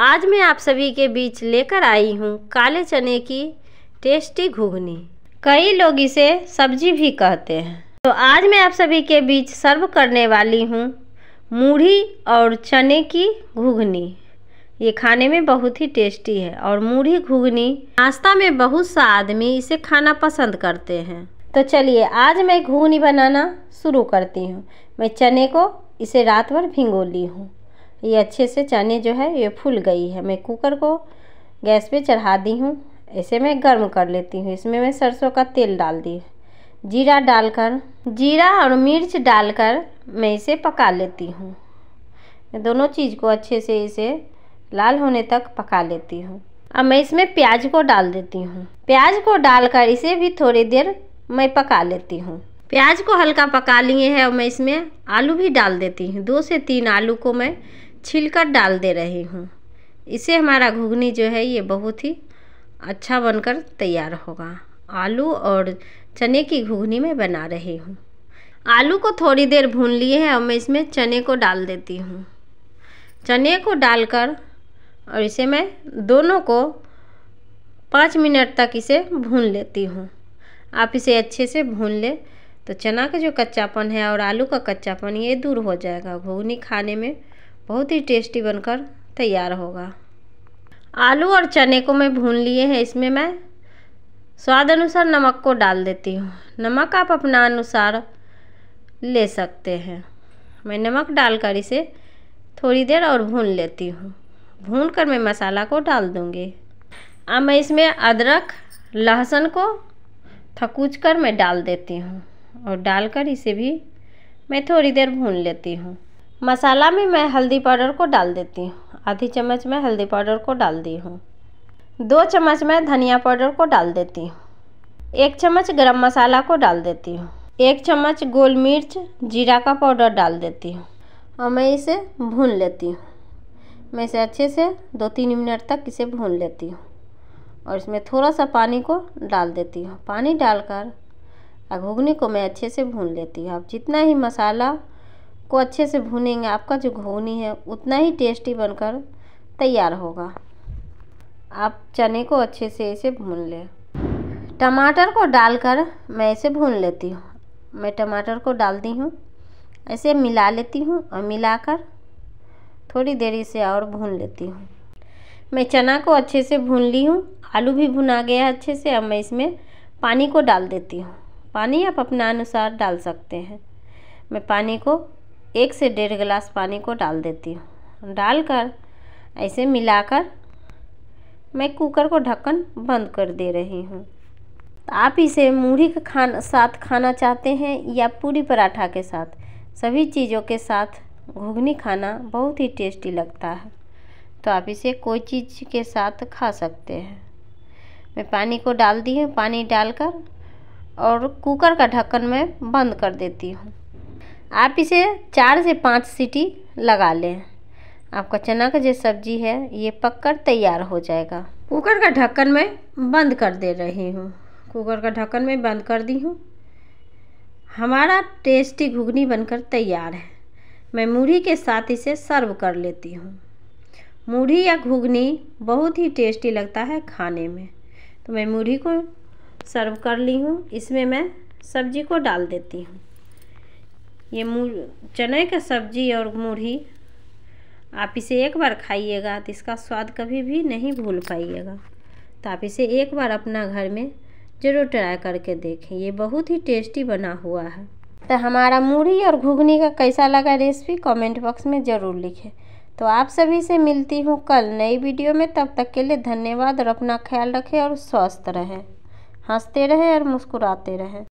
आज मैं आप सभी के बीच लेकर आई हूँ काले चने की टेस्टी घुघनी कई लोग इसे सब्जी भी कहते हैं तो आज मैं आप सभी के बीच सर्व करने वाली हूँ मूढ़ी और चने की घुघनी ये खाने में बहुत ही टेस्टी है और मूढ़ी घुघनी नाश्ता में बहुत सा आदमी इसे खाना पसंद करते हैं तो चलिए आज मैं घुघनी बनाना शुरू करती हूँ मैं चने को इसे रात भर भिंगो ली हूँ ये अच्छे से चने जो है ये फूल गई है मैं कुकर को गैस पे चढ़ा दी हूँ ऐसे मैं गर्म कर लेती हूँ इसमें मैं सरसों का तेल डाल दी जीरा डालकर जीरा और मिर्च डालकर मैं इसे पका लेती हूँ दोनों चीज़ को अच्छे से इसे लाल होने तक पका लेती हूँ अब मैं इसमें प्याज को डाल देती हूँ प्याज को डालकर इसे भी थोड़ी देर मैं पका लेती हूँ प्याज को हल्का पका लिए हैं और मैं इसमें आलू भी डाल देती हूँ दो से तीन आलू को मैं छिलकर डाल दे रही हूँ इसे हमारा घुघनी जो है ये बहुत ही अच्छा बनकर तैयार होगा आलू और चने की घुघनी मैं बना रही हूँ आलू को थोड़ी देर भून लिए हैं और मैं इसमें चने को डाल देती हूँ चने को डालकर और इसे मैं दोनों को पाँच मिनट तक इसे भून लेती हूँ आप इसे अच्छे से भून ले तो चना का जो कच्चापन है और आलू का कच्चापन ये दूर हो जाएगा घुगनी खाने में बहुत ही टेस्टी बनकर तैयार होगा आलू और चने को मैं भून लिए हैं इसमें मैं स्वाद अनुसार नमक को डाल देती हूँ नमक आप अपना अनुसार ले सकते हैं मैं नमक डालकर इसे थोड़ी देर और भून लेती हूँ भून कर मैं मसाला को डाल दूँगी अब मैं इसमें अदरक लहसुन को थकूच कर मैं डाल देती हूँ और डालकर इसे भी मैं थोड़ी देर भून लेती हूँ मसाला में मैं हल्दी पाउडर को डाल देती हूँ आधी चम्मच मैं हल्दी पाउडर को डाल दी हूँ दो चम्मच मैं धनिया पाउडर को डाल देती हूँ एक चम्मच गरम मसाला को डाल देती हूँ एक चम्मच गोल मिर्च जीरा का पाउडर डाल देती हूँ और मैं इसे भून लेती हूँ मैं इसे अच्छे से दो तीन मिनट तक इसे भून लेती हूँ और इसमें थोड़ा सा पानी को डाल देती हूँ पानी डालकर घुगनी को मैं अच्छे से भून लेती हूँ अब जितना ही मसाला को अच्छे से भूनेंगे आपका जो घोनी है उतना ही टेस्टी बनकर तैयार होगा आप चने को अच्छे से ऐसे भून लें टमाटर को डालकर मैं ऐसे भून लेती हूँ मैं टमाटर को डालती हूँ ऐसे मिला लेती हूँ और मिलाकर थोड़ी देरी से और भून लेती हूँ मैं चना को अच्छे से भून ली हूँ आलू भी भुना गया है अच्छे से अब मैं इसमें पानी को डाल देती हूँ पानी आप अपना अनुसार डाल सकते हैं मैं पानी को एक से डेढ़ गिलास पानी को डाल देती हूँ डालकर ऐसे मिलाकर मैं कुकर को ढक्कन बंद कर दे रही हूँ तो आप इसे मूढ़ी के खान साथ खाना चाहते हैं या पूरी पराठा के साथ सभी चीज़ों के साथ घुगनी खाना बहुत ही टेस्टी लगता है तो आप इसे कोई चीज़ के साथ खा सकते हैं मैं पानी को डाल दी हूँ पानी डालकर और कुकर का ढक्कन मैं बंद कर देती हूँ आप इसे चार से पाँच सीटी लगा लें आपका चना का जो सब्जी है ये पककर तैयार हो जाएगा कुकर का ढक्कन मैं बंद कर दे रही हूँ कुकर का ढक्कन मैं बंद कर दी हूँ हमारा टेस्टी घुगनी बनकर तैयार है मैं मूढ़ी के साथ इसे सर्व कर लेती हूँ मूढ़ी या घुगनी बहुत ही टेस्टी लगता है खाने में तो मैं मूढ़ी को सर्व कर ली हूँ इसमें मैं सब्जी को डाल देती हूँ ये मूल चने का सब्जी और मूढ़ी आप इसे एक बार खाइएगा तो इसका स्वाद कभी भी नहीं भूल पाइएगा तो आप इसे एक बार अपना घर में ज़रूर ट्राई करके देखें ये बहुत ही टेस्टी बना हुआ है तो हमारा मूढ़ी और घुगनी का कैसा लगा रेसिपी कमेंट बॉक्स में ज़रूर लिखें तो आप सभी से मिलती हूँ कल नई वीडियो में तब तक के लिए धन्यवाद और अपना ख्याल रखें और स्वस्थ रहें हंसते रहें और मुस्कुराते रहें